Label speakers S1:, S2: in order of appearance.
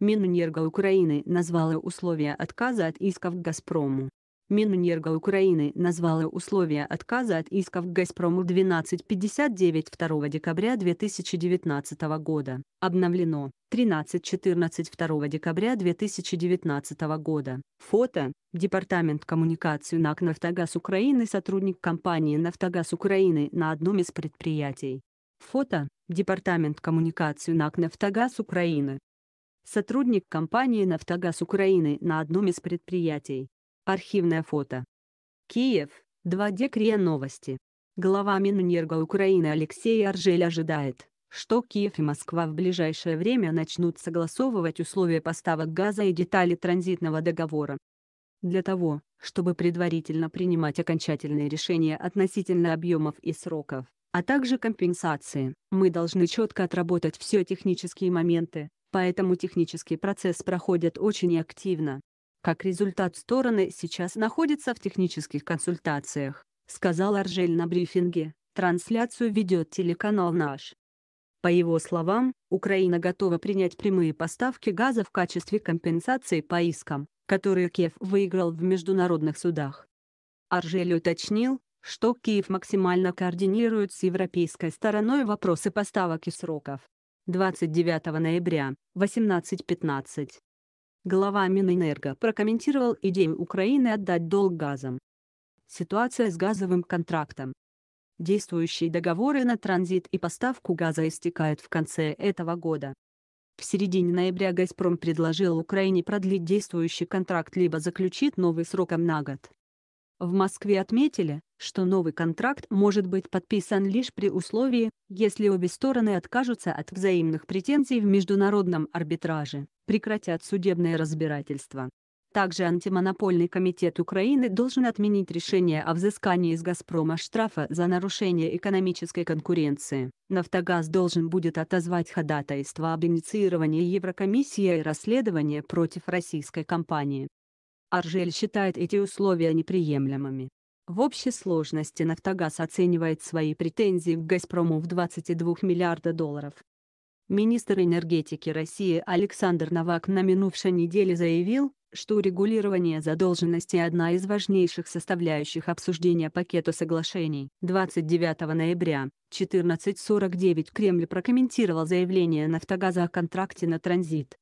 S1: Минэнерго Украины назвала условия отказа от исков «Газпрому». Минэнерго Украины назвала условия отказа от исков «Газпрому» 12.59 2 декабря 2019 года. Обновлено 13.14 2 декабря 2019 года. Фото. Департамент коммуникации НАК «Нафтогаз Украины» сотрудник компании «Нафтогаз Украины» на одном из предприятий. Фото. Департамент коммуникации НАК «Нафтогаз Украины» сотрудник компании «Нафтогаз Украины» на одном из предприятий. Архивное фото. Киев, 2D Новости. Глава Минэнерго Украины Алексей Аржель ожидает, что Киев и Москва в ближайшее время начнут согласовывать условия поставок газа и детали транзитного договора. Для того, чтобы предварительно принимать окончательные решения относительно объемов и сроков, а также компенсации, мы должны четко отработать все технические моменты, поэтому технический процесс проходит очень активно. Как результат, стороны сейчас находятся в технических консультациях, сказал Аржель на брифинге. Трансляцию ведет телеканал «Наш». По его словам, Украина готова принять прямые поставки газа в качестве компенсации по искам, которые Киев выиграл в международных судах. Аржель уточнил, что Киев максимально координирует с европейской стороной вопросы поставок и сроков. 29 ноября, 18.15. Глава Минэнерго прокомментировал идею Украины отдать долг газам. Ситуация с газовым контрактом. Действующие договоры на транзит и поставку газа истекают в конце этого года. В середине ноября «Газпром» предложил Украине продлить действующий контракт либо заключить новый сроком на год. В Москве отметили, что новый контракт может быть подписан лишь при условии, если обе стороны откажутся от взаимных претензий в международном арбитраже, прекратят судебное разбирательство. Также антимонопольный комитет Украины должен отменить решение о взыскании из «Газпрома» штрафа за нарушение экономической конкуренции. «Нафтогаз» должен будет отозвать ходатайство об инициировании Еврокомиссии и расследования против российской компании. Аржель считает эти условия неприемлемыми. В общей сложности «Нафтогаз» оценивает свои претензии к «Газпрому» в 22 миллиарда долларов. Министр энергетики России Александр Новак на минувшей неделе заявил, что регулирование задолженности – одна из важнейших составляющих обсуждения пакета соглашений. 29 ноября, 14.49 Кремль прокомментировал заявление «Нафтогаза» о контракте на транзит.